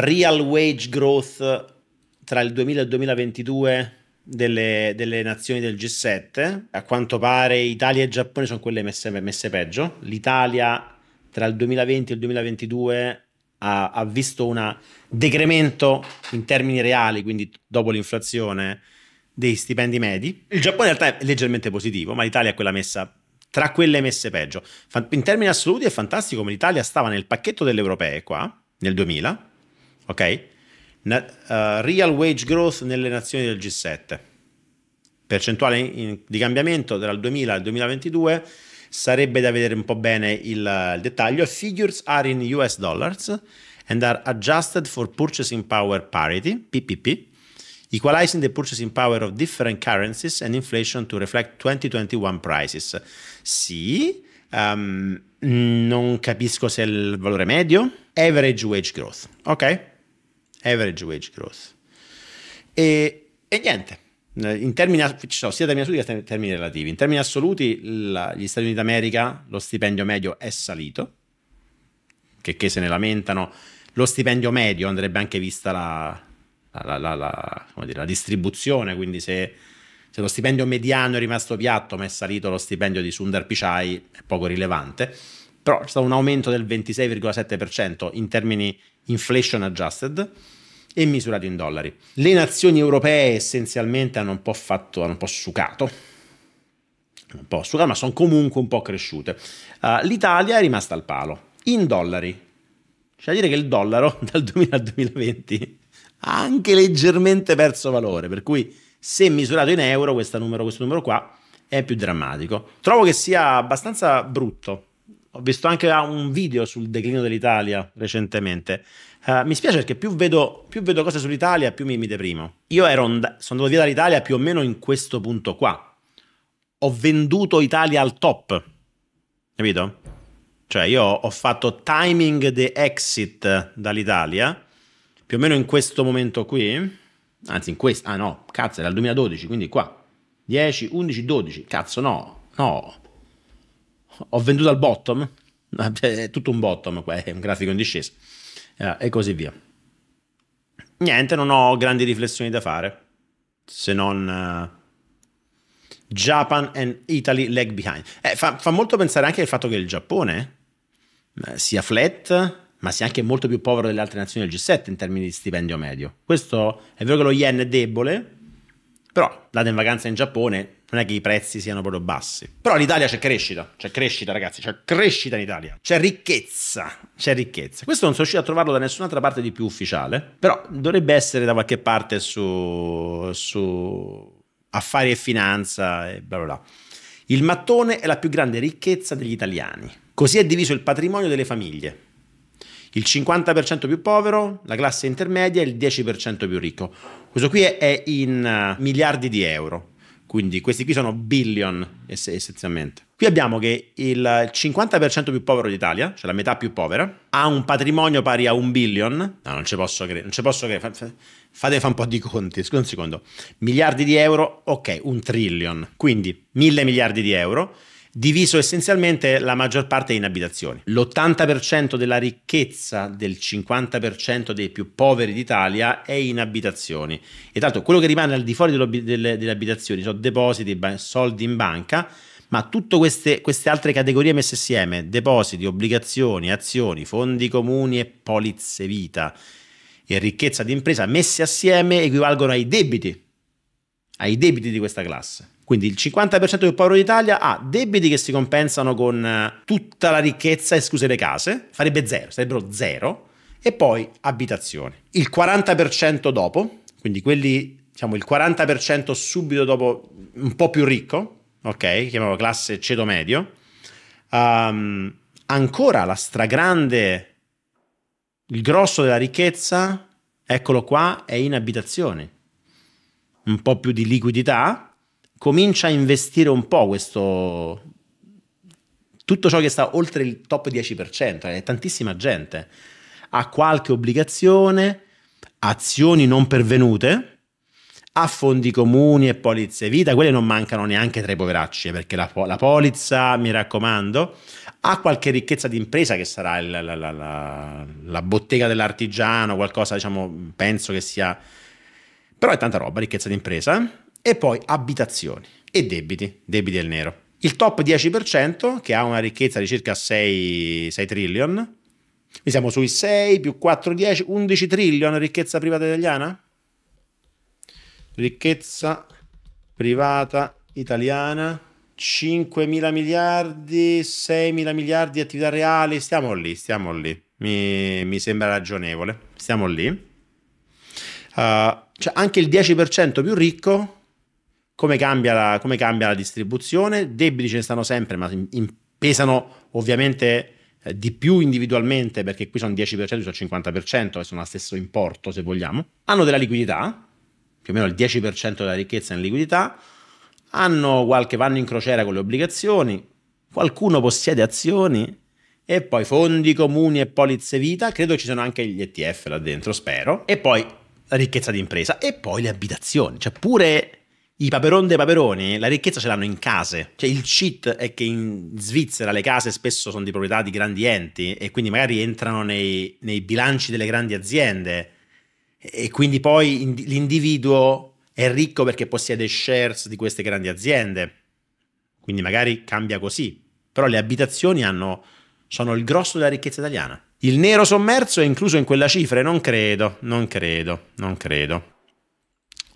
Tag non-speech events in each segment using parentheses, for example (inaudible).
real wage growth tra il 2000 e il 2022 delle, delle, nazioni del G7. A quanto pare Italia e Giappone sono quelle messe, messe peggio. L'Italia tra il 2020 e il 2022 ha, ha visto un decremento in termini reali, quindi dopo l'inflazione, dei stipendi medi. Il Giappone in realtà è leggermente positivo, ma l'Italia è quella messa tra quelle messe peggio. In termini assoluti è fantastico come l'Italia stava nel pacchetto delle europee qua nel 2000 ok? Na- uh, real wage growth nelle nazioni del G7. Percentuale in- di cambiamento dal 2000 al 2022 sarebbe da vedere un po' bene il, il dettaglio. Figures are in US dollars and are adjusted for purchasing power parity, PPP, equalizing the purchasing power of different currencies and inflation to reflect 2021 prices. Sì, um, non capisco se è il valore medio. Average wage growth, ok? average wage growth. E, e niente, eh, in termini, ci sono sia termini assoluti che ter- termini relativi. In termini assoluti la, gli Stati Uniti d'America lo stipendio medio è salito, che, che se ne lamentano, lo stipendio medio andrebbe anche vista la, la, la, la, dire, la, distribuzione, quindi se, se, lo stipendio mediano è rimasto piatto ma è salito lo stipendio di Sundar Pichai è poco rilevante, però c'è stato un aumento del 26,7% in termini inflation adjusted e misurato in dollari. Le nazioni europee essenzialmente hanno un po' fatto, hanno un po' sucato, un po' sucato, ma sono comunque un po' cresciute. Uh, L'Italia è rimasta al palo, in dollari. Cioè dire che il dollaro (laughs) dal 2000 al 2020 ha anche leggermente perso valore, per cui se misurato in euro numero, questo numero qua è più drammatico. Trovo che sia abbastanza brutto ho visto anche ah, un video sul declino dell'Italia recentemente. Uh, mi spiace perché più vedo, più vedo cose sull'Italia, più mi, mi deprimo. Io and- sono andato via dall'Italia più o meno in questo punto qua. Ho venduto Italia al top, capito? Cioè io ho fatto timing the exit dall'Italia, più o meno in questo momento qui, anzi in questo, ah no, cazzo era il 2012, quindi qua, 10, 11, 12, cazzo no, no, ho venduto al bottom, (laughs) è tutto un bottom qua, è un grafico in discesa, eh, e così via. Niente, non ho grandi riflessioni da fare, se non... Eh, Japan and Italy lag behind. Eh, fa, fa, molto pensare anche al fatto che il Giappone eh, sia flat, ma sia anche molto più povero delle altre nazioni del G7 in termini di stipendio medio. Questo è vero che lo yen è debole, però, date in vacanza in Giappone, non è che i prezzi siano proprio bassi. Però in Italia c'è crescita, c'è crescita ragazzi, c'è crescita in Italia, c'è ricchezza, c'è ricchezza. Questo non sono riuscito a trovarlo da nessun'altra parte di più ufficiale, però dovrebbe essere da qualche parte su, su affari e finanza e bla bla bla. Il mattone è la più grande ricchezza degli italiani. Così è diviso il patrimonio delle famiglie il 50% più povero, la classe intermedia e il 10% più ricco. Questo qui è in eh, miliardi di euro, quindi questi qui sono billion essenzialmente. Qui abbiamo che il 50% più povero d'Italia, cioè la metà più povera, ha un patrimonio pari a un billion. No, non ci posso credere, non ci posso credere. Fate fa un po' di conti, scusa un secondo. Miliardi di euro, ok, un trillion, quindi mille miliardi di euro diviso essenzialmente la maggior parte in abitazioni. L'80% della ricchezza del 50% dei più poveri d'Italia è in abitazioni. E tanto quello che rimane al di fuori delle, delle abitazioni sono depositi, soldi in banca, ma tutte queste, queste, altre categorie messe insieme, depositi, obbligazioni, azioni, fondi comuni e polizze vita e ricchezza d'impresa messe assieme equivalgono ai debiti, ai debiti di questa classe. Quindi il 50% del povero d'Italia ha debiti che si compensano con eh, tutta la ricchezza, escluse le case, farebbe zero, sarebbero zero, e poi abitazione. Il 40% dopo, quindi quelli, diciamo il 40% subito dopo un po' più ricco, ok, chiamiamo classe ceto medio, um, ancora la stragrande, il grosso della ricchezza, eccolo qua, è in abitazione. Un po' più di liquidità, comincia a investire un po' questo tutto ciò che sta oltre il top 10%, è tantissima gente, ha qualche obbligazione, azioni non pervenute, ha fondi comuni e polizze vita, quelle non mancano neanche tra i poveracci, eh, perché la, la polizza, mi raccomando, ha qualche ricchezza di impresa che sarà il, la, la, la bottega dell'artigiano, qualcosa, diciamo, penso che sia... Però è tanta roba, ricchezza di impresa eh e poi abitazioni e debiti, debiti del nero. Il top 10% che ha una ricchezza di circa 6, 6 trillion, qui siamo sui 6 più 4, 10, 11 trillion ricchezza privata italiana? Ricchezza privata italiana 5 mila miliardi, 6 mila miliardi di attività reali, stiamo lì, stiamo lì, mi, mi sembra ragionevole, stiamo lì. Uh, cioè anche il 10% più ricco come cambia, la, come cambia la, distribuzione. Debiti ce ne stanno sempre, ma in, pesano ovviamente eh, di più individualmente perché qui sono 10%, su 50%, e sono lo stesso importo se vogliamo. Hanno della liquidità, più o meno il 10% della ricchezza in liquidità, hanno qualche, vanno in crociera con le obbligazioni, qualcuno possiede azioni e poi fondi comuni e polizze vita, credo ci siano anche gli ETF là dentro, spero, e poi la ricchezza di impresa e poi le abitazioni, cioè pure i paperon dei paperoni la ricchezza ce l'hanno in case. Cioè il cheat è che in Svizzera le case spesso sono di proprietà di grandi enti e quindi magari entrano nei, nei bilanci delle grandi aziende e quindi poi in, l'individuo è ricco perché possiede shares di queste grandi aziende. Quindi magari cambia così. Però le abitazioni hanno, sono il grosso della ricchezza italiana. Il nero sommerso è incluso in quella cifra? Non credo, non credo, non credo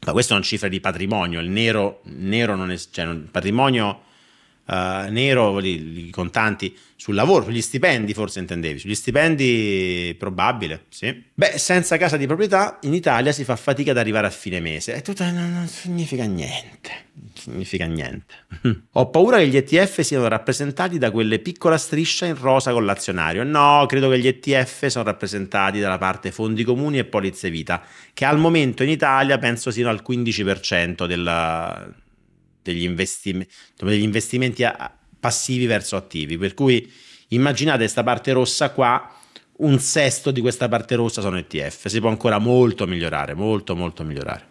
ma queste sono cifre di patrimonio, il nero, nero non è, cioè il patrimonio uh, nero, i contanti sul lavoro, sugli stipendi forse intendevi, sugli stipendi probabile, sì. Beh, senza casa di proprietà in Italia si fa fatica ad arrivare a fine mese, e tutto non, non significa niente, non significa niente. (laughs) Ho paura che gli ETF siano rappresentati da quelle piccola striscia in rosa con l'azionario, no, credo che gli ETF sono rappresentati dalla parte fondi comuni e polizze vita, che al momento in Italia penso siano al 15% della degli, investim- degli investimenti a- passivi verso attivi. Per cui immaginate questa parte rossa qua, un sesto di questa parte rossa sono ETF, si può ancora molto migliorare, molto molto migliorare.